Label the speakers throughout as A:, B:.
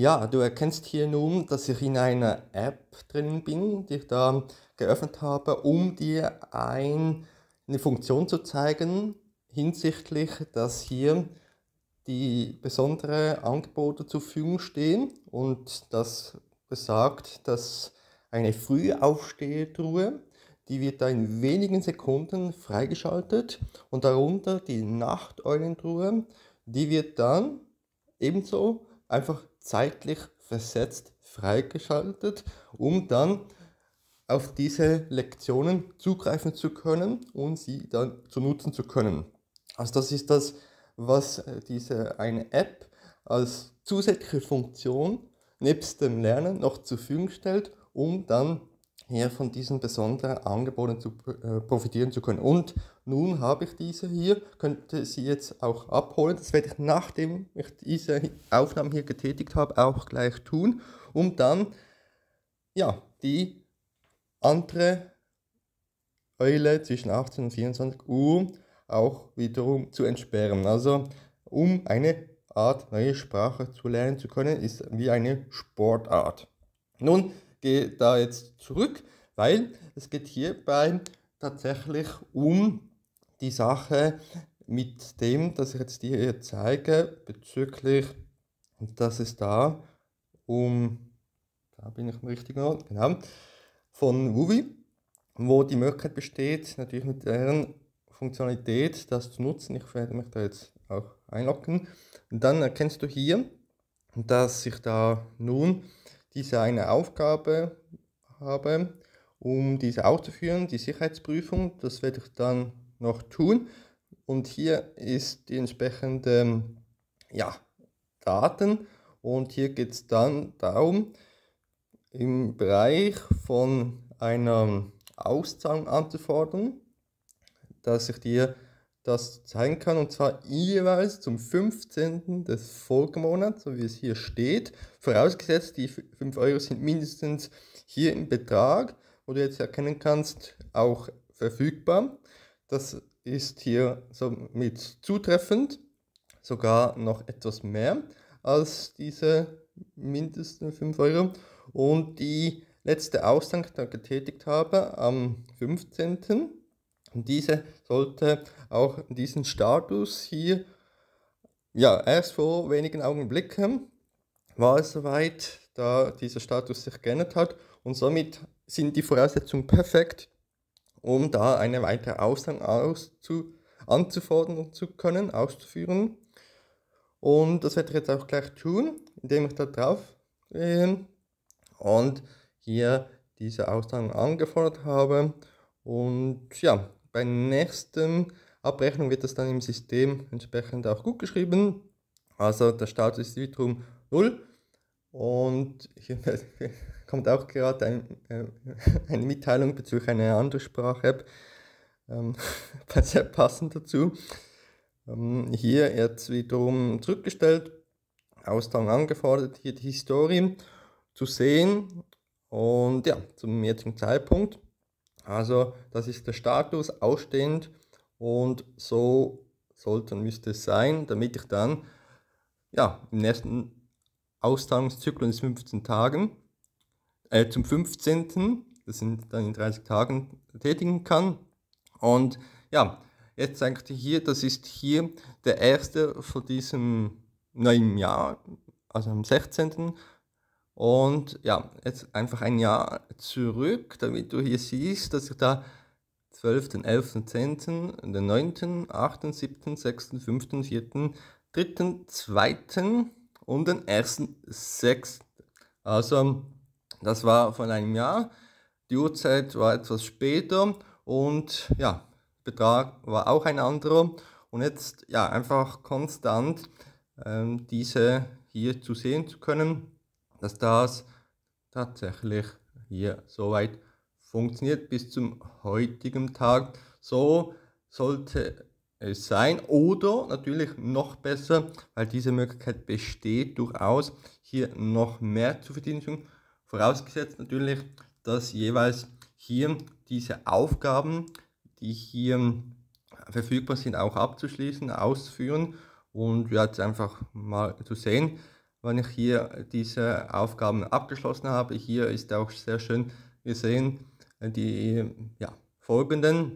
A: Ja, du erkennst hier nun, dass ich in einer App drin bin, die ich da geöffnet habe, um dir ein, eine Funktion zu zeigen hinsichtlich, dass hier die besonderen Angebote zur Verfügung stehen und das besagt, dass eine Frühaufstehtruhe, die wird da in wenigen Sekunden freigeschaltet und darunter die Nachteulentruhe, die wird dann ebenso einfach zeitlich versetzt freigeschaltet, um dann auf diese Lektionen zugreifen zu können und sie dann zu nutzen zu können. Also das ist das, was äh, diese eine App als zusätzliche Funktion nebst dem Lernen noch zur Verfügung stellt, um dann hier von diesen besonderen Angeboten zu äh, profitieren zu können. Und nun habe ich diese hier, könnte sie jetzt auch abholen. Das werde ich nachdem ich diese Aufnahme hier getätigt habe, auch gleich tun, um dann ja, die andere Eule zwischen 18 und 24 Uhr auch wiederum zu entsperren. Also um eine Art neue Sprache zu lernen zu können, ist wie eine Sportart. Nun, gehe da jetzt zurück, weil es geht hierbei tatsächlich um die Sache mit dem, dass ich jetzt dir hier zeige, bezüglich, dass es da um, da bin ich im richtigen Ort, genau, von Wuvi, wo die Möglichkeit besteht, natürlich mit deren Funktionalität das zu nutzen. Ich werde mich da jetzt auch einloggen. Und dann erkennst du hier, dass ich da nun diese eine Aufgabe habe, um diese auszuführen, die Sicherheitsprüfung. Das werde ich dann noch tun. Und hier ist die entsprechende ja, Daten. Und hier geht es dann darum, im Bereich von einer Auszahlung anzufordern, dass ich dir das zeigen kann, und zwar jeweils zum 15. des Folgemonats, so wie es hier steht, vorausgesetzt die 5 Euro sind mindestens hier im Betrag, wo du jetzt erkennen kannst, auch verfügbar. Das ist hier somit zutreffend, sogar noch etwas mehr als diese mindestens 5 Euro. Und die letzte Auszahlung, die ich getätigt habe, am 15 und diese sollte auch diesen Status hier, ja, erst vor wenigen Augenblicken war es soweit, da dieser Status sich geändert hat und somit sind die Voraussetzungen perfekt, um da eine weitere Auszahlung auszu anzufordern zu können, auszuführen. Und das werde ich jetzt auch gleich tun, indem ich da drauf gehe und hier diese Auszahlung angefordert habe. Und ja, bei nächsten Abrechnung wird das dann im System entsprechend auch gut geschrieben. Also der Status ist wiederum 0. Und hier kommt auch gerade ein, äh, eine Mitteilung bezüglich einer anderen sprach app Ähm, sehr passend dazu. Ähm, hier jetzt wiederum zurückgestellt, Austausch angefordert, hier die Historie zu sehen. Und ja, zum jetzigen Zeitpunkt also das ist der Status ausstehend und so sollte und müsste es sein, damit ich dann ja, im nächsten Austragungszyklus 15 Tagen äh, zum 15. das sind dann in 30 Tagen tätigen kann. Und ja, jetzt zeigt ihr hier, das ist hier der erste von diesem neuen Jahr, also am 16. Und ja, jetzt einfach ein Jahr zurück, damit du hier siehst, dass ich da 12., 11., 10., 9., 8., 7., 6., 5., 4., 3., 2. und den 1. 6. Also, das war von einem Jahr. Die Uhrzeit war etwas später und ja, Betrag war auch ein anderer. Und jetzt ja, einfach konstant ähm, diese hier zu sehen zu können dass das tatsächlich hier soweit funktioniert bis zum heutigen Tag. So sollte es sein. Oder natürlich noch besser, weil diese Möglichkeit besteht durchaus, hier noch mehr zu verdienen. Vorausgesetzt natürlich, dass jeweils hier diese Aufgaben, die hier verfügbar sind, auch abzuschließen, ausführen und jetzt einfach mal zu sehen, wenn ich hier diese Aufgaben abgeschlossen habe. Hier ist auch sehr schön gesehen äh, die ja, folgenden,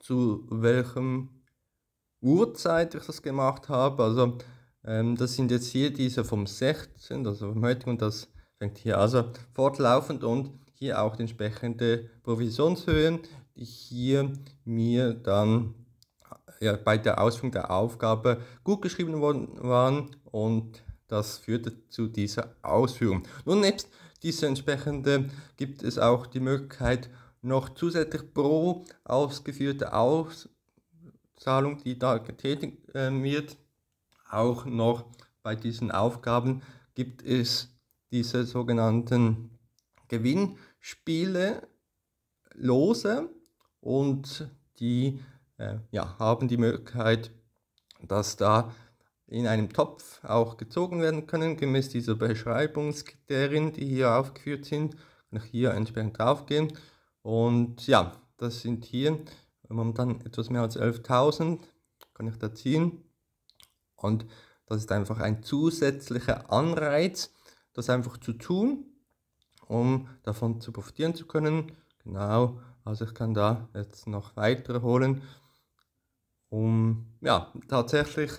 A: zu welchem Uhrzeit ich das gemacht habe. Also ähm, das sind jetzt hier diese vom 16, also vom heutigen und das fängt hier also fortlaufend und hier auch entsprechende Provisionshöhen, die hier mir dann ja, bei der Ausführung der Aufgabe gut geschrieben worden waren und das führte zu dieser Ausführung. Nun, nebst dieser entsprechenden gibt es auch die Möglichkeit, noch zusätzlich pro ausgeführte Auszahlung, die da getätigt äh, wird, auch noch bei diesen Aufgaben gibt es diese sogenannten Gewinnspiele, Lose und die äh, ja, haben die Möglichkeit, dass da in einem Topf auch gezogen werden können, gemäß dieser Beschreibungskriterien, die hier aufgeführt sind. Kann ich hier entsprechend draufgehen. Und ja, das sind hier momentan etwas mehr als 11.000. Kann ich da ziehen. Und das ist einfach ein zusätzlicher Anreiz, das einfach zu tun, um davon zu profitieren zu können. Genau, also ich kann da jetzt noch weitere holen, um ja, tatsächlich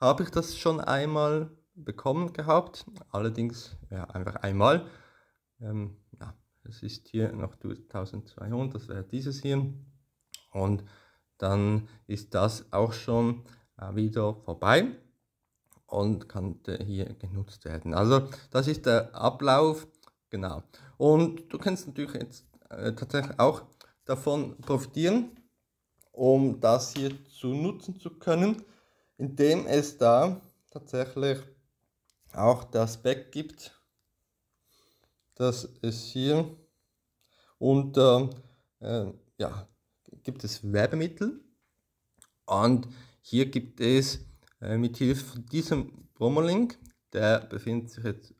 A: habe ich das schon einmal bekommen gehabt, allerdings ja, einfach einmal. Ähm, ja, es ist hier noch 1200, das wäre dieses hier. Und dann ist das auch schon äh, wieder vorbei und kann hier genutzt werden. Also das ist der Ablauf, genau. Und du kannst natürlich jetzt äh, tatsächlich auch davon profitieren, um das hier zu nutzen zu können indem es da tatsächlich auch das Back gibt, Das ist hier Und äh, ja, gibt es Werbemittel und hier gibt es äh, mit Hilfe von diesem Promo-Link, der befindet sich jetzt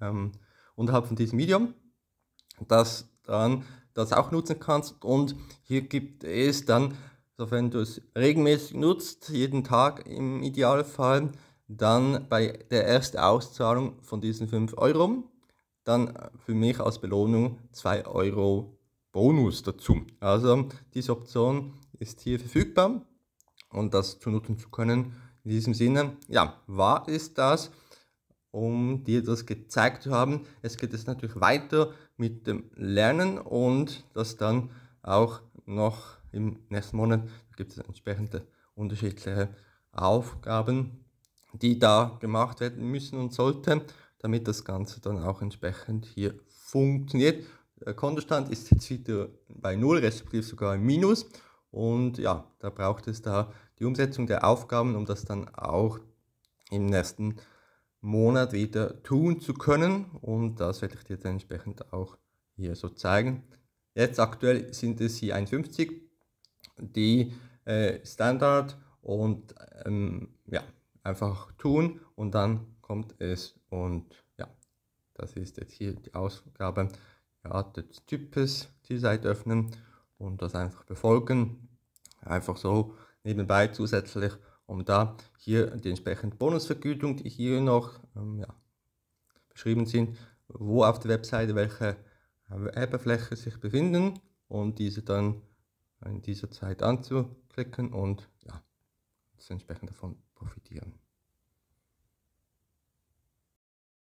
A: ähm, unterhalb von diesem Video, dass dann das auch nutzen kannst und hier gibt es dann sofern du es regelmäßig nutzt, jeden Tag im Idealfall, dann bei der ersten Auszahlung von diesen 5 Euro, dann äh, für mich als Belohnung 2 Euro Bonus dazu. Also diese Option ist hier verfügbar und das zu nutzen zu können. In diesem Sinne, ja, war ist das, um dir das gezeigt zu haben. Es geht jetzt natürlich weiter mit dem Lernen und das dann auch noch im nächsten Monat. Da gibt es entsprechende unterschiedliche Aufgaben, die da gemacht werden müssen und sollten, damit das Ganze dann auch entsprechend hier funktioniert. Der Kontostand ist jetzt wieder bei Null, respektive sogar im Minus. Und ja, da braucht es da die Umsetzung der Aufgaben, um das dann auch im nächsten Monat wieder tun zu können. Und das werde ich dir dann entsprechend auch hier so zeigen. Jetzt aktuell sind es hier 51 die äh, Standard und ähm, ja, einfach tun und dann kommt es und ja, das ist jetzt hier die Ausgabe ja, des Types, die Seite öffnen und das einfach befolgen, einfach so nebenbei zusätzlich, um da hier die entsprechende Bonusvergütung, die hier noch ähm, ja, beschrieben sind, wo auf der Webseite welche äh, Werbeflächen sich befinden und diese dann in dieser Zeit anzuklicken und ja, entsprechend davon profitieren.